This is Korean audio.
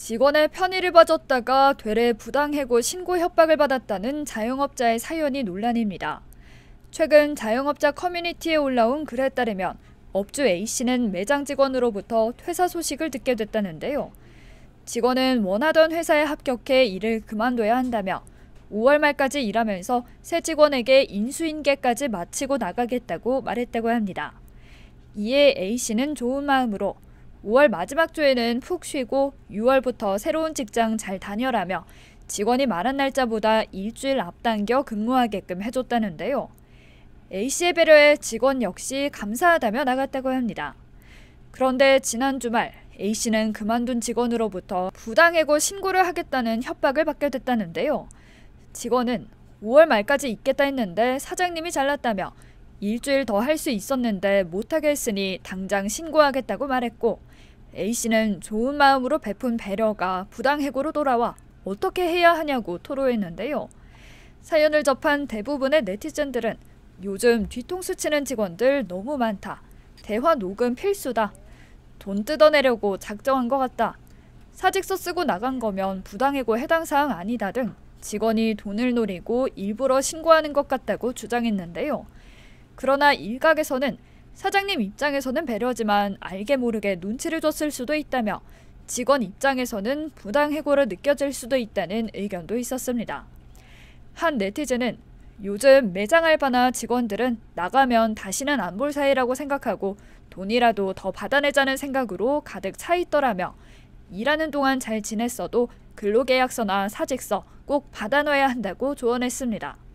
직원의 편의를 봐줬다가 되레 부당해고 신고 협박을 받았다는 자영업자의 사연이 논란입니다. 최근 자영업자 커뮤니티에 올라온 글에 따르면 업주 A씨는 매장 직원으로부터 퇴사 소식을 듣게 됐다는데요. 직원은 원하던 회사에 합격해 일을 그만둬야 한다며 5월 말까지 일하면서 새 직원에게 인수인계까지 마치고 나가겠다고 말했다고 합니다. 이에 A씨는 좋은 마음으로 5월 마지막 주에는 푹 쉬고 6월부터 새로운 직장 잘 다녀라며 직원이 말한 날짜보다 일주일 앞당겨 근무하게끔 해줬다는데요. A씨의 배려에 직원 역시 감사하다며 나갔다고 합니다. 그런데 지난 주말 A씨는 그만둔 직원으로부터 부당해고 신고를 하겠다는 협박을 받게 됐다는데요. 직원은 5월 말까지 있겠다 했는데 사장님이 잘랐다며 일주일 더 할 수 있었는데 못하게 했으니 당장 신고하겠다고 말했고 A씨는 좋은 마음으로 베푼 배려가 부당해고로 돌아와 어떻게 해야 하냐고 토로했는데요. 사연을 접한 대부분의 네티즌들은 요즘 뒤통수 치는 직원들 너무 많다. 대화 녹음 필수다. 돈 뜯어내려고 작정한 것 같다. 사직서 쓰고 나간 거면 부당해고 해당 사항 아니다 등 직원이 돈을 노리고 일부러 신고하는 것 같다고 주장했는데요. 그러나 일각에서는 사장님 입장에서는 배려지만 알게 모르게 눈치를 줬을 수도 있다며 직원 입장에서는 부당 해고를 느껴질 수도 있다는 의견도 있었습니다. 한 네티즌은 요즘 매장 알바나 직원들은 나가면 다시는 안 볼 사이라고 생각하고 돈이라도 더 받아내자는 생각으로 가득 차 있더라며 일하는 동안 잘 지냈어도 근로계약서나 사직서 꼭 받아놔야 한다고 조언했습니다.